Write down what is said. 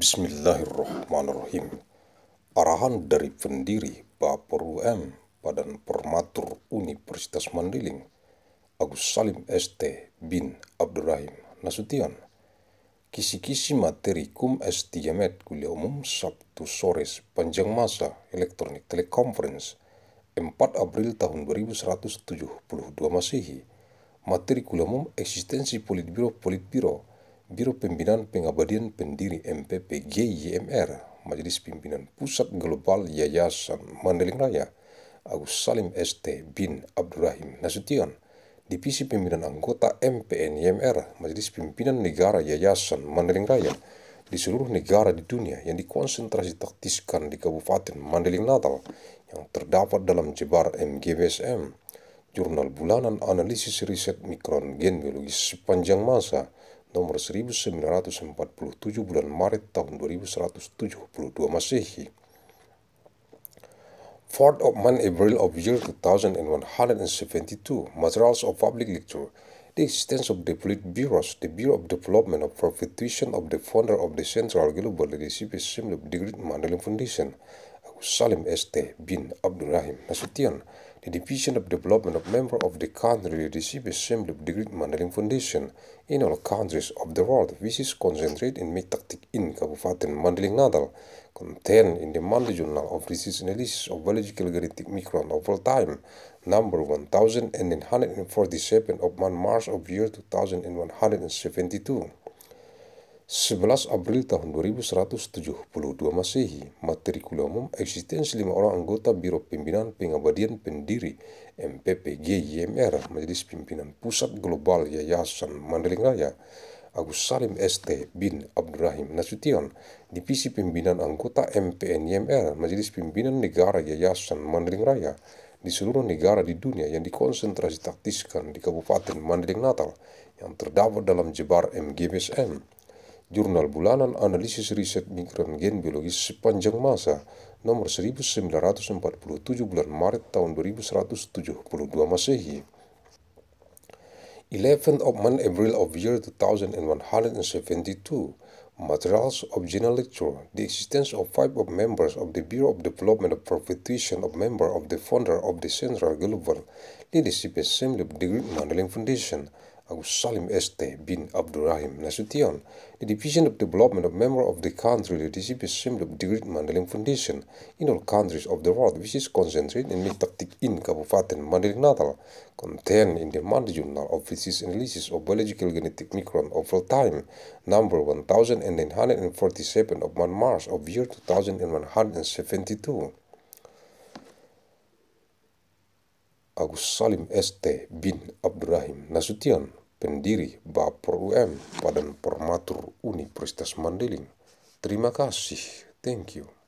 Bismillahirrahmanirrahim. Arahan dari pendiri Baperu UM Badan Permatur Universitas Mandailing Agus Salim ST bin Abdurrahim Nasution. Kisi-kisi materi Kum S. Kuliah Umum Sabtu sore sepanjang masa elektronik teleconference 4 April tahun 2172 Masehi. Materi kuliah umum eksistensi Politbiro Politbiro Biro Pembinaan Pengabadian Pendiri MPP GYMR, Majelis Pimpinan Pusat Global Yayasan Mandeling Raya, Agus Salim ST bin Abdurrahim Nasution, Divisi Pimpinan Anggota MPN YMR, Majelis Pimpinan Negara Yayasan Mandeling Raya, di seluruh negara di dunia yang dikonsentrasi taktiskan di Kabupaten Mandeling Natal yang terdapat dalam jebar MGBSM, Jurnal Bulanan Analisis Riset Mikron Gen Biologis Sepanjang Masa nomor 1947 bulan Maret tahun 2172 Masehi. Fourth of month April of year 2172, materials of public lecture, the existence of the Bureaus, the Bureau of Development of Profituition of the founder of the Central Global Leadership Assembly of the Great Foundation, Salim Este bin Abdurrahim Nasution, the Division of Development of Member of the Country received a symbol of the Great Mandarin Foundation in all countries of the world, which is concentrated in Metaktik in Kabupaten Mandailing Natal, contained in the Monthly Journal of research Analysis of Biological Genetic Micron of all time, number 1947 of 1 March of year 2172. 11 April tahun 2172 Masehi, matrikula umum eksistensi lima orang anggota Biro Pimpinan Pengabadian Pendiri MPPG YMR Majelis Pimpinan Pusat Global Yayasan Mandailing Raya Agus Salim ST bin Abdurrahim Nasution, Divisi Pimpinan Anggota MPN YMR Majelis Pimpinan Negara Yayasan Mandailing Raya di seluruh negara di dunia yang dikonsentrasi taktiskan di Kabupaten Mandailing Natal yang terdapat dalam jebar MGBSM. Jurnal Bulanan Analisis Riset Gen Biologis Sepanjang Masa nomor 1947 bulan Maret tahun 2172 Masehi. 11th of month April of year 2172 Materials of General Lecture The existence of five of members of the Bureau of Development of Prostitution of member of the founder of the Central Global Leadership Assembly of the Greek Mandeling Foundation Abu Salim Este bin Abdurrahim Nasution, the Division of Development of Member of the Country Leadership assumed the Great Mandalay Foundation in all countries of the world, which is concentrated in Taktik in Kabupaten Mandalay Natal, contained in the Mandalay Journal of Physics Analysis of Biological Genetic Micron of all Time, number 1947 of 1 March of year 2172. Agus Salim Este bin Abdurrahim Nasution pendiri Baper UM, Badan Permatur Universitas Mandailing. Terima kasih, thank you.